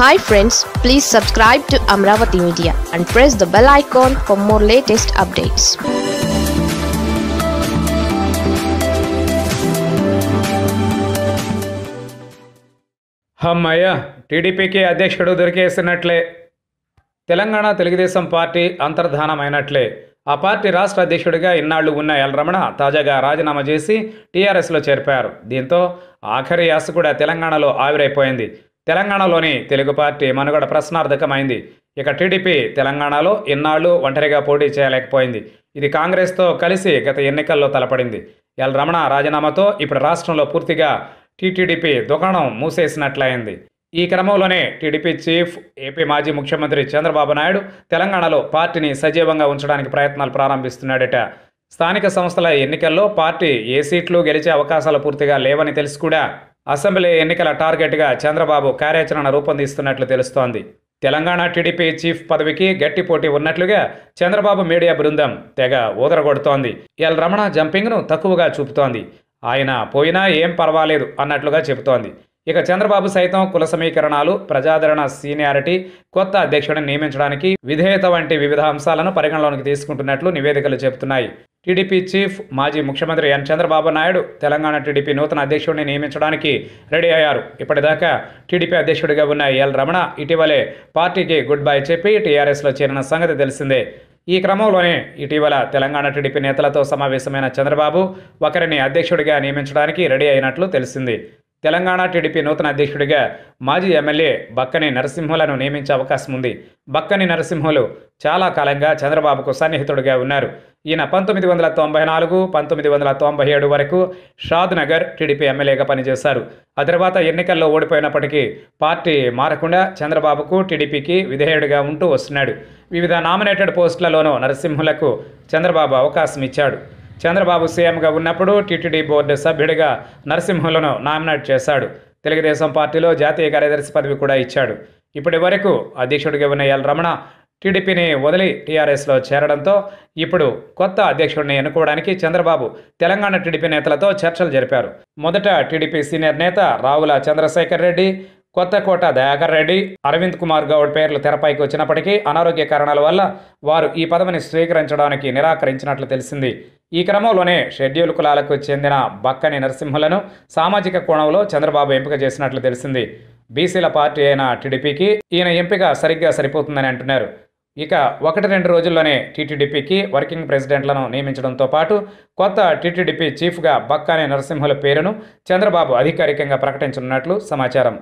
hi friends please subscribe to Amaravati media and press the bell icon for more latest updates అమ్మయ్య టీడీపీకి అధ్యక్షుడు దొరికేసినట్లే Telangana Telugu Desam party అంతర్ధానమైనట్లే ఆ పార్టీ రాష్ట్ర అధ్యక్షుడిగా ఇన్నాళ్లు ఉన్న ఎల్ రమణ తాజాగా రాజీనామా చేసి టీఆర్ఎస్లో చేర్పారు దీంతో ఆఖరి యాస కూడా తెలంగాణలో ఆవిరైపోయింది తెలంగాణలోని తెలుగు పార్టీ మనుగడ ప్రశ్నార్థకమైంది ఇక టీడీపీ తెలంగాణలో ఎన్నాళ్ళు ఒంటరిగా పోటీ చేయలేకపోయింది ఇది కాంగ్రెస్తో కలిసి గత ఎన్నికల్లో తలపడింది ఎల్ రమణ రాజీనామాతో ఇప్పుడు రాష్ట్రంలో పూర్తిగా టీటీడీపీ దుకాణం మూసేసినట్లయింది ఈ క్రమంలోనే టీడీపీ చీఫ్ ఏపీ మాజీ ముఖ్యమంత్రి చంద్రబాబు నాయుడు తెలంగాణలో పార్టీని సజీవంగా ఉంచడానికి ప్రయత్నాలు ప్రారంభిస్తున్నాడట స్థానిక సంస్థల ఎన్నికల్లో పార్టీ ఏ సీట్లు గెలిచే అవకాశాలు పూర్తిగా లేవని తెలిసి కూడా అసెంబ్లీ ఎన్నికల టార్గెట్గా చంద్రబాబు కార్యాచరణ రూపొందిస్తున్నట్లు తెలుస్తోంది తెలంగాణ టీడీపీ చీఫ్ పదవికి గట్టి పోటీ ఉన్నట్లుగా చంద్రబాబు మీడియా బృందం తెగ ఊదరగొడుతోంది ఎల్ రమణ జంపింగ్ను తక్కువగా చూపుతోంది ఆయన పోయినా ఏం పర్వాలేదు అన్నట్లుగా చెబుతోంది ఇక చంద్రబాబు సైతం కుల సమీకరణాలు ప్రజాదరణ సీనియారిటీ కొత్త అధ్యక్షుడిని నియమించడానికి విధేయత వంటి వివిధ అంశాలను పరిగణలోకి తీసుకుంటున్నట్లు నివేదికలు చెబుతున్నాయి టీడీపీ చీఫ్ మాజీ ముఖ్యమంత్రి ఎన్ చంద్రబాబు నాయుడు తెలంగాణ టీడీపీ నూతన అధ్యక్షుడిని నియమించడానికి రెడీ అయ్యారు ఇప్పటిదాకా టీడీపీ అధ్యక్షుడిగా ఉన్న ఎల్ రమణ ఇటీవలే పార్టీకి గుడ్ బై చెప్పి టీఆర్ఎస్లో చేరిన సంగతి తెలిసిందే ఈ క్రమంలోనే ఇటీవల తెలంగాణ టీడీపీ నేతలతో సమావేశమైన చంద్రబాబు ఒకరిని అధ్యక్షుడిగా నియమించడానికి రెడీ అయినట్లు తెలిసింది తెలంగాణ టీడీపీ నూతన అధ్యక్షుడిగా మాజీ ఎమ్మెల్యే బక్కని నరసింహులను నియమించే అవకాశం ఉంది బక్కని నరసింహులు చాలా కాలంగా చంద్రబాబుకు సన్నిహితుడిగా ఉన్నారు ఈయన పంతొమ్మిది వందల తొంభై నాలుగు పంతొమ్మిది వందల తొంభై ఏడు వరకు షాద్ నగర్ టీడీపీ ఎమ్మెల్యేగా పనిచేశారు ఆ తర్వాత ఎన్నికల్లో ఓడిపోయినప్పటికీ పార్టీ మారకుండా చంద్రబాబుకు టీడీపీకి విధేయుడిగా ఉంటూ వస్తున్నాడు వివిధ నామినేటెడ్ పోస్టులలోనూ నరసింహులకు చంద్రబాబు అవకాశం ఇచ్చాడు చంద్రబాబు సీఎంగా ఉన్నప్పుడు టీటీడీ బోర్డు సభ్యుడిగా నరసింహులను నామినేట్ చేశాడు తెలుగుదేశం పార్టీలో జాతీయ కార్యదర్శి పదవి కూడా ఇచ్చాడు ఇప్పటి వరకు అధ్యక్షుడిగా ఉన్న ఎల్ రమణ టీడీపీని వదిలి టీఆర్ఎస్లో చేరడంతో ఇప్పుడు కొత్త అధ్యక్షుడిని ఎన్నుకోవడానికి చంద్రబాబు తెలంగాణ టీడీపీ నేతలతో చర్చలు జరిపారు మొదట టీడీపీ సీనియర్ నేత రావుల చంద్రశేఖర్ రెడ్డి కొత్తకోట దయాకర్ రెడ్డి అరవింద్ కుమార్ గౌడ్ పేర్లు తెరపైకి వచ్చినప్పటికీ అనారోగ్య కారణాల వల్ల వారు ఈ పదవిని స్వీకరించడానికి నిరాకరించినట్లు తెలిసింది ఈ క్రమంలోనే షెడ్యూల్ కులాలకు చెందిన బక్కని నరసింహులను సామాజిక కోణంలో చంద్రబాబు ఎంపిక చేసినట్లు తెలిసింది బీసీల పార్టీ అయిన టీడీపీకి ఈయన ఎంపిక సరిగ్గా సరిపోతుందని అంటున్నారు ఇక ఒకటి రెండు రోజుల్లోనే టీటీడీపీకి వర్కింగ్ ప్రెసిడెంట్లను నియమించడంతో పాటు కొత్త టీటీడీపీ చీఫ్గా బక్కానే నరసింహుల పేరును చంద్రబాబు అధికారికంగా ప్రకటించనున్నట్లు సమాచారం